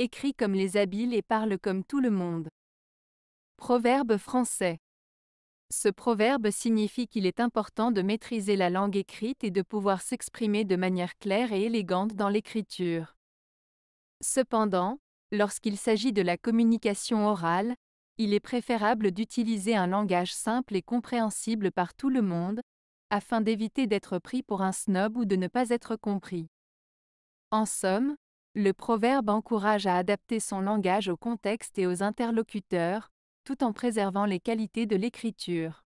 écrit comme les habiles et parle comme tout le monde. Proverbe français. Ce proverbe signifie qu'il est important de maîtriser la langue écrite et de pouvoir s'exprimer de manière claire et élégante dans l'écriture. Cependant, lorsqu'il s'agit de la communication orale, il est préférable d'utiliser un langage simple et compréhensible par tout le monde, afin d'éviter d'être pris pour un snob ou de ne pas être compris. En somme, le proverbe encourage à adapter son langage au contexte et aux interlocuteurs, tout en préservant les qualités de l'écriture.